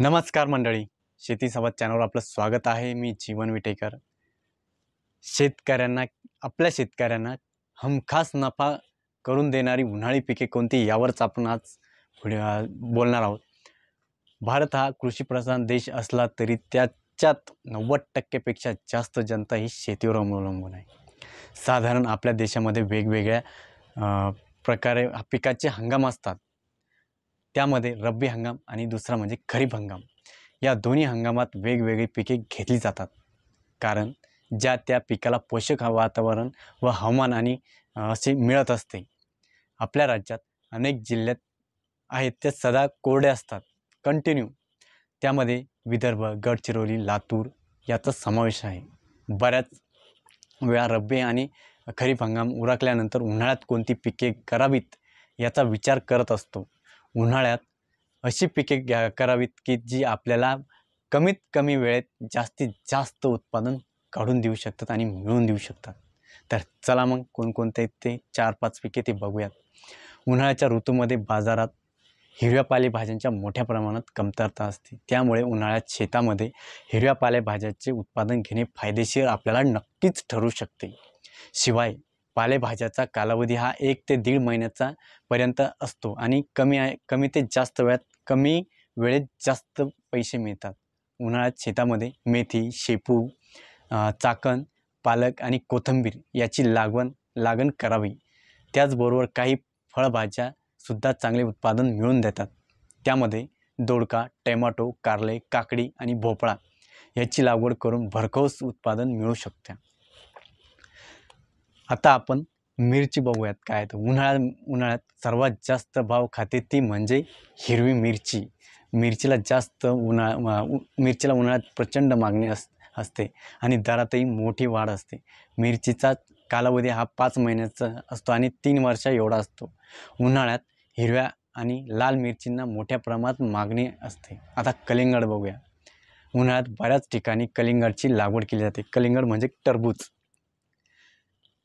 नमस्कार मंडळी शेती संवाद चॅनलवर आपलं स्वागत आहे मी जीवन विटेकर शेतकऱ्यांना आपल्या शेतकऱ्यांना हमखास नफा करून देणारी उन्हाळी पिके कोणती यावरच आपण आज बोलणार आहोत भारत हा कृषीप्रधान देश असला तरी त्याच्यात नव्वद टक्केपेक्षा जास्त जनता ही शेतीवर अवलंबून आहे साधारण आपल्या देशामध्ये वेगवेगळ्या प्रकारे पिकाचे हंगाम असतात त्यामध्ये रब्बी हंगाम आणि दुसरा म्हणजे खरीप हंगाम या दोन्ही हंगामात वेगवेगळी पिके घेतली जातात कारण ज्या त्या पिकाला पोषक वातावरण व हवामान आणि असे मिळत असते आपल्या राज्यात अनेक जिल्ह्यात आहेत त्या सदा कोरडे असतात कंटिन्यू त्यामध्ये विदर्भ गडचिरोली लातूर याचा समावेश आहे बऱ्याच वेळा रब्बी आणि खरीप हंगाम उरकल्यानंतर उन्हाळ्यात कोणती पिके करावीत याचा विचार करत असतो उन्हाळ्यात अशी पिके घ्या करावीत की जी आपल्याला कमीत कमी वेळेत जास्तीत जास्त उत्पादन काढून देऊ शकतात आणि मिळवून देऊ शकतात तर चला मग कोणकोणते ते चार पाच पिके ते बघूयात उन्हाळ्याच्या ऋतूमध्ये बाजारात हिरव्या पालेभाज्यांच्या मोठ्या प्रमाणात कमतरता असते त्यामुळे उन्हाळ्यात शेतामध्ये हिरव्या पालेभाज्याचे उत्पादन घेणे फायदेशीर आपल्याला नक्कीच ठरू शकते शिवाय पालेभाज्याचा कालावधी हा एक ते दीड महिन्याचा पर्यंत असतो आणि कमी आहे कमी ते जास्त वेळात कमी वेळेत जास्त पैसे मिळतात उन्हाळ्यात शेतामध्ये मेथी शेपू चाकण पालक आणि कोथिंबीर याची लागवण लागण करावी त्याचबरोबर काही फळभाज्या सुद्धा चांगले उत्पादन मिळून देतात त्यामध्ये दोडका टेमॅटो कारले काकडी आणि भोपळा याची लागवड करून भरघोस उत्पादन मिळू शकते आता आपण मिरची बघूयात काय तर उन्हाळ्यात उन्हाळ्यात सर्वात जास्त भाव खाते ती म्हणजे हिरवी मिरची मिरचीला जास्त उन्हाळा मिरचीला उन्हाळ्यात प्रचंड मागणी अस असते आणि दरातही मोठी वाढ असते मिरचीचा कालावधी हा पाच महिन्याचा असतो आणि तीन वर्षा एवढा असतो उन्हाळ्यात हिरव्या आणि लाल मिरचींना मोठ्या प्रमाणात मागणी असते आता कलिंगड बघूया उन्हाळ्यात बऱ्याच ठिकाणी कलिंगडची लागवड केली जाते कलिंगड म्हणजे टरबूज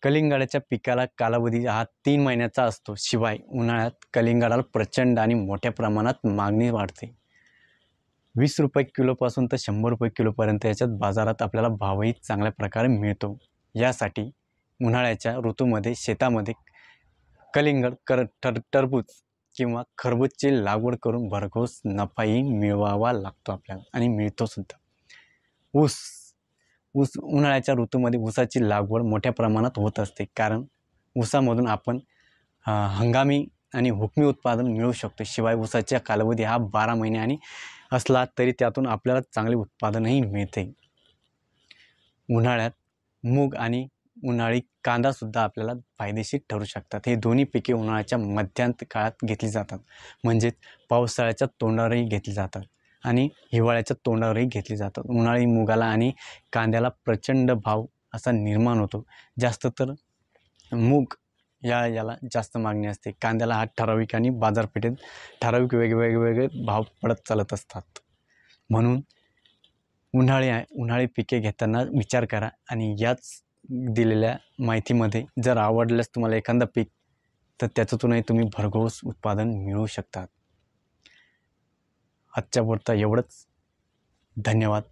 कलिंगडाच्या पिकाला कालावधी हा तीन महिन्याचा असतो शिवाय उन्हाळ्यात कलिंगडाला प्रचंड आणि मोठ्या प्रमाणात मागणी वाढते वीस रुपये किलोपासून तर शंभर रुपये किलोपर्यंत याच्यात बाजारात आपल्याला भावही चांगल्या प्रकारे मिळतो यासाठी उन्हाळ्याच्या ऋतूमध्ये शेतामध्ये कलिंगड कर टर टरबूज किंवा खरबूजची लागवड करून भरघोस नफाही मिळवावा लागतो आपल्याला आणि मिळतोसुद्धा ऊस ऊस उन्हाळ्याच्या ऋतूमध्ये ऊसाची लागवड मोठ्या प्रमाणात होत असते कारण ऊसामधून आपण हंगामी आणि हुकमी उत्पादन मिळू शकतो शिवाय ऊसाच्या कालावधी हा बारा महिने आणि असला तरी त्यातून आपल्याला चांगले उत्पादनही मिळते उन्हाळ्यात मूग आणि उन्हाळी कांदासुद्धा आपल्याला फायदेशीर ठरू शकतात हे दोन्ही पिके उन्हाळ्याच्या मध्यांत काळात घेतली जातात म्हणजेच पावसाळ्याच्या तोंडावरही घेतली जातात आणि हिवाळ्याच्या तोंडावरही घेतली जातात उन्हाळी मुगाला आणि कांद्याला प्रचंड भाव असा निर्माण होतो जास्त तर मूग या याला जास्त मागणी असते कांद्याला हा ठराविक आणि बाजारपेठेत ठराविक वेगवेगळे भाव पडत चालत असतात म्हणून उन्हाळी उन्हाळी पिके घेताना विचार करा आणि याच दिलेल्या माहितीमध्ये जर आवडल्यास तुम्हाला एखादा पीक तर त्याच्यातूनही तुम्ही भरघोस उत्पादन मिळवू शकतात पुरता एवढंच धन्यवाद